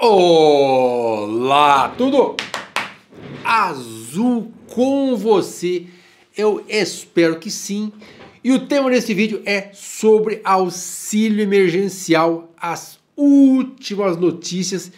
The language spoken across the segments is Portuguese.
Olá, tudo azul com você? Eu espero que sim. E o tema desse vídeo é sobre auxílio emergencial, as últimas notícias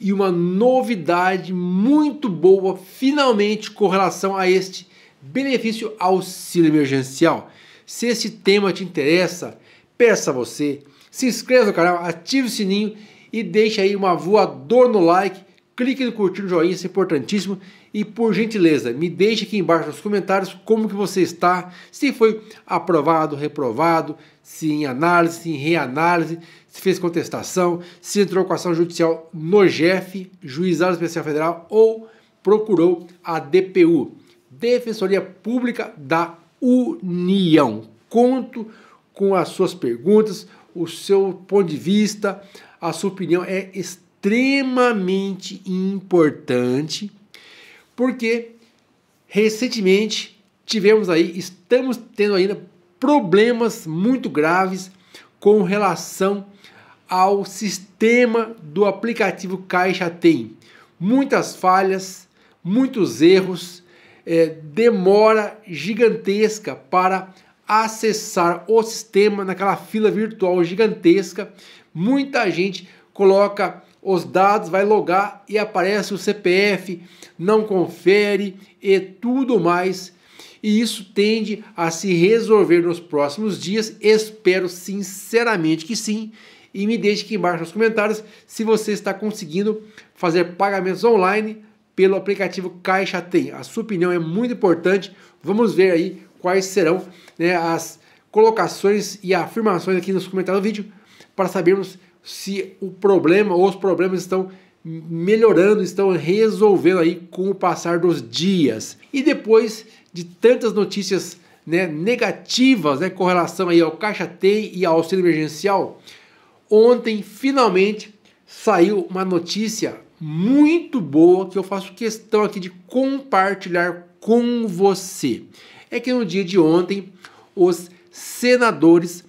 e uma novidade muito boa finalmente com relação a este benefício auxílio emergencial. Se esse tema te interessa, peça a você, se inscreva no canal, ative o sininho e deixe aí uma voadora no like, clique no curtir no joinha, isso é importantíssimo. E por gentileza, me deixe aqui embaixo nos comentários como que você está, se foi aprovado, reprovado, se em análise, se em reanálise, se fez contestação, se entrou com ação judicial no GEF, Juizado Especial Federal ou procurou a DPU, Defensoria Pública da União. Conto com as suas perguntas, o seu ponto de vista, a sua opinião é extremamente importante, porque recentemente tivemos aí, estamos tendo ainda problemas muito graves com relação ao sistema do aplicativo Caixa Tem. Muitas falhas, muitos erros, é, demora gigantesca para acessar o sistema naquela fila virtual gigantesca. Muita gente coloca os dados, vai logar e aparece o CPF, não confere e tudo mais. E isso tende a se resolver nos próximos dias. Espero sinceramente que sim. E me deixe aqui embaixo nos comentários se você está conseguindo fazer pagamentos online pelo aplicativo Caixa Tem. A sua opinião é muito importante. Vamos ver aí quais serão né, as colocações e afirmações aqui nos comentários do vídeo para sabermos se o problema ou os problemas estão melhorando, estão resolvendo aí com o passar dos dias. E depois de tantas notícias né, negativas né, com relação aí ao Caixa Tem e ao auxílio emergencial, ontem finalmente saiu uma notícia muito boa que eu faço questão aqui de compartilhar com você. É que no dia de ontem, os senadores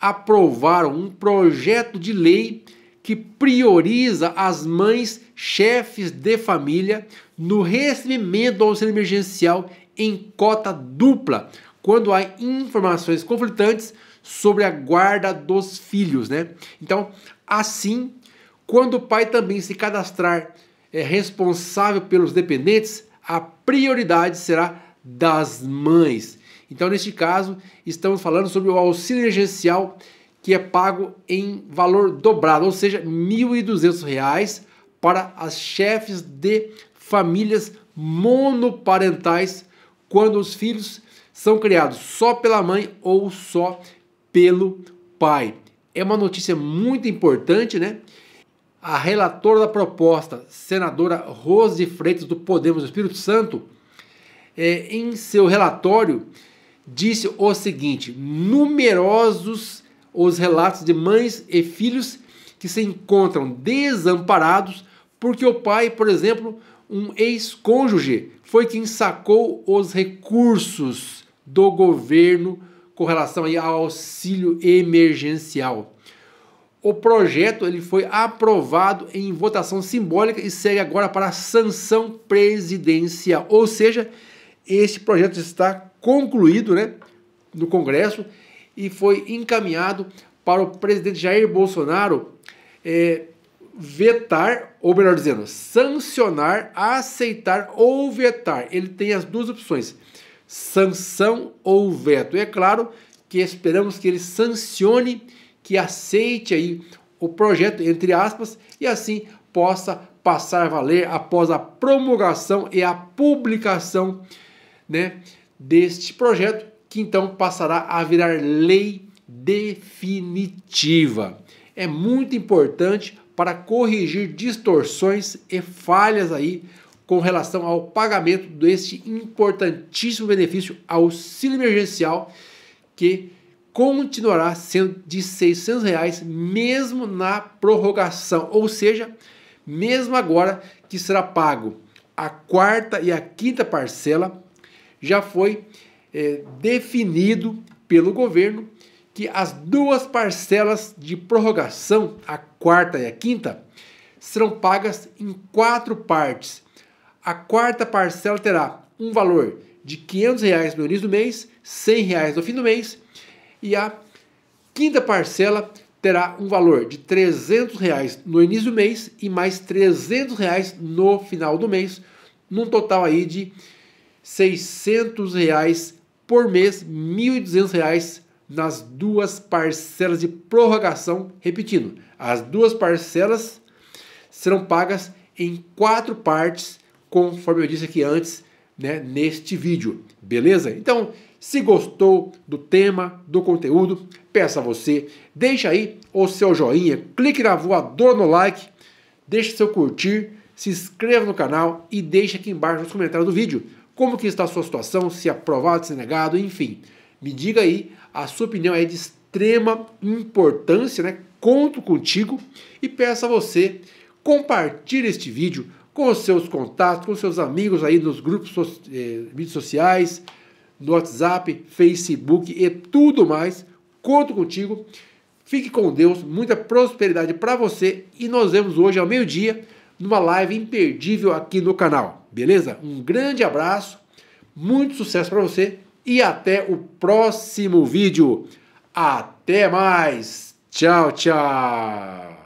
aprovaram um projeto de lei que prioriza as mães chefes de família no recebimento do auxílio emergencial em cota dupla, quando há informações conflitantes sobre a guarda dos filhos, né? Então, assim, quando o pai também se cadastrar é responsável pelos dependentes, a prioridade será das mães. Então, neste caso, estamos falando sobre o auxílio emergencial que é pago em valor dobrado, ou seja, R$ 1.200 para as chefes de famílias monoparentais quando os filhos são criados só pela mãe ou só pelo pai. É uma notícia muito importante, né? a relatora da proposta, senadora Rose Freitas do Podemos do Espírito Santo, é, em seu relatório disse o seguinte: numerosos os relatos de mães e filhos que se encontram desamparados porque o pai, por exemplo, um ex-cônjuge, foi quem sacou os recursos do governo com relação ao auxílio emergencial. O projeto ele foi aprovado em votação simbólica e segue agora para a sanção presidencial. Ou seja, esse projeto está concluído né, no Congresso e foi encaminhado para o presidente Jair Bolsonaro é, vetar, ou melhor dizendo, sancionar, aceitar ou vetar. Ele tem as duas opções, sanção ou veto. E é claro que esperamos que ele sancione que aceite aí o projeto, entre aspas, e assim possa passar a valer após a promulgação e a publicação né, deste projeto, que então passará a virar lei definitiva. É muito importante para corrigir distorções e falhas aí com relação ao pagamento deste importantíssimo benefício auxílio emergencial que continuará sendo de R$ 600, reais, mesmo na prorrogação, ou seja, mesmo agora que será pago a quarta e a quinta parcela, já foi é, definido pelo governo que as duas parcelas de prorrogação, a quarta e a quinta, serão pagas em quatro partes. A quarta parcela terá um valor de R$ 500 reais no início do mês, R$ 100 reais no fim do mês e a quinta parcela terá um valor de 300 reais no início do mês e mais 300 reais no final do mês, num total aí de 600 reais por mês, 1.200 reais nas duas parcelas de prorrogação. Repetindo, as duas parcelas serão pagas em quatro partes, conforme eu disse aqui antes, né, neste vídeo. Beleza? Então, se gostou do tema, do conteúdo, peça a você, deixa aí o seu joinha, clique na voadora no like, deixe seu curtir, se inscreva no canal e deixe aqui embaixo nos comentários do vídeo como que está a sua situação, se é aprovado, se é negado, enfim. Me diga aí, a sua opinião é de extrema importância, né? Conto contigo e peço a você compartilhe este vídeo com os seus contatos, com os seus amigos aí nos grupos, eh, mídias sociais, no WhatsApp, Facebook e tudo mais. Conto contigo. Fique com Deus, muita prosperidade para você e nos vemos hoje ao meio-dia numa live imperdível aqui no canal. Beleza? Um grande abraço, muito sucesso para você e até o próximo vídeo. Até mais. Tchau, tchau.